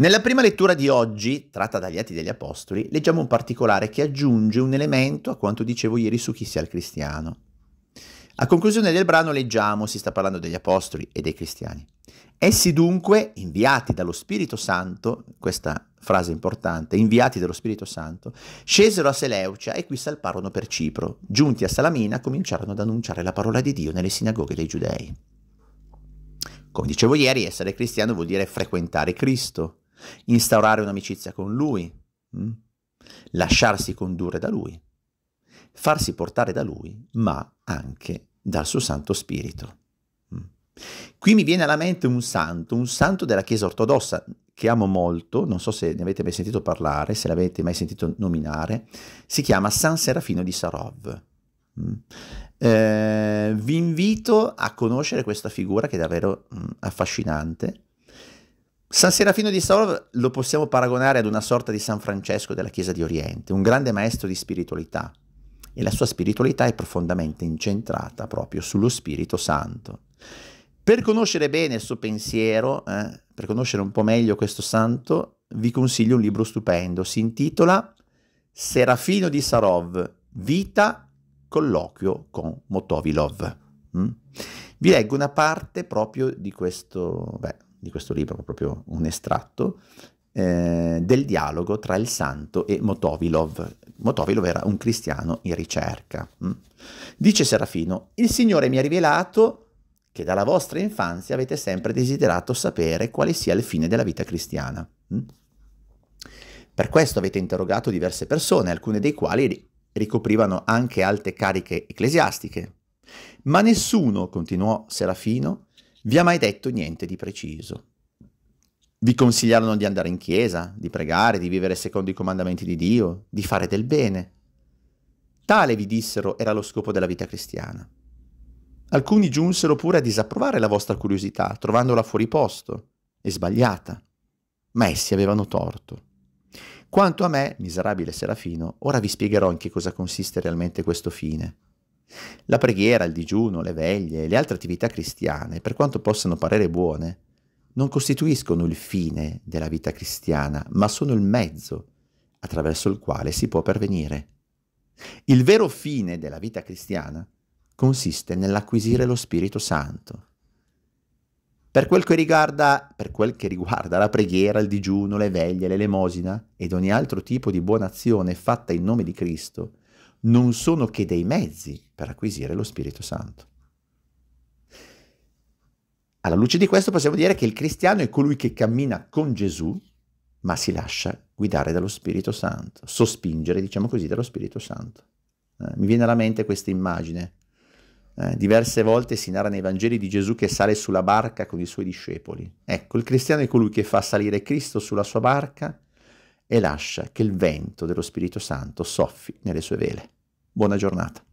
Nella prima lettura di oggi, tratta dagli Atti degli Apostoli, leggiamo un particolare che aggiunge un elemento a quanto dicevo ieri su chi sia il cristiano. A conclusione del brano leggiamo, si sta parlando degli Apostoli e dei cristiani. Essi dunque, inviati dallo Spirito Santo, questa frase importante, inviati dallo Spirito Santo, scesero a Seleucia e qui salparono per Cipro. Giunti a Salamina cominciarono ad annunciare la parola di Dio nelle sinagoghe dei giudei. Come dicevo ieri, essere cristiano vuol dire frequentare Cristo, instaurare un'amicizia con lui, mm? lasciarsi condurre da lui, farsi portare da lui, ma anche dal suo Santo Spirito. Mm? Qui mi viene alla mente un santo, un santo della Chiesa ortodossa che amo molto, non so se ne avete mai sentito parlare, se l'avete mai sentito nominare, si chiama San Serafino di Sarov. Mm? Eh, vi invito a conoscere questa figura che è davvero mm, affascinante San Serafino di Stavolov lo possiamo paragonare ad una sorta di San Francesco della Chiesa di Oriente, un grande maestro di spiritualità e la sua spiritualità è profondamente incentrata proprio sullo Spirito Santo. Per conoscere bene il suo pensiero, eh, per conoscere un po' meglio questo santo, vi consiglio un libro stupendo, si intitola Serafino di Sarov, Vita, colloquio con Motovilov. Mm? Vi leggo una parte proprio di questo... Beh, di questo libro, proprio un estratto, eh, del dialogo tra il santo e Motovilov. Motovilov era un cristiano in ricerca. Mm. Dice Serafino, il Signore mi ha rivelato che dalla vostra infanzia avete sempre desiderato sapere quale sia il fine della vita cristiana. Mm. Per questo avete interrogato diverse persone, alcune dei quali ricoprivano anche alte cariche ecclesiastiche. Ma nessuno, continuò Serafino, vi ha mai detto niente di preciso. Vi consigliarono di andare in chiesa, di pregare, di vivere secondo i comandamenti di Dio, di fare del bene. Tale, vi dissero, era lo scopo della vita cristiana. Alcuni giunsero pure a disapprovare la vostra curiosità, trovandola fuori posto e sbagliata. Ma essi avevano torto. Quanto a me, miserabile Serafino, ora vi spiegherò in che cosa consiste realmente questo fine. La preghiera, il digiuno, le veglie e le altre attività cristiane, per quanto possano parere buone, non costituiscono il fine della vita cristiana, ma sono il mezzo attraverso il quale si può pervenire. Il vero fine della vita cristiana consiste nell'acquisire lo Spirito Santo. Per quel, riguarda, per quel, che riguarda, la preghiera, il digiuno, le veglie, l'elemosina ed ogni altro tipo di buona azione fatta in nome di Cristo, non sono che dei mezzi per acquisire lo Spirito Santo. Alla luce di questo possiamo dire che il cristiano è colui che cammina con Gesù, ma si lascia guidare dallo Spirito Santo, sospingere, diciamo così, dallo Spirito Santo. Eh, mi viene alla mente questa immagine. Eh, diverse volte si narra nei Vangeli di Gesù che sale sulla barca con i suoi discepoli. Ecco, il cristiano è colui che fa salire Cristo sulla sua barca e lascia che il vento dello Spirito Santo soffi nelle sue vele. Buona giornata.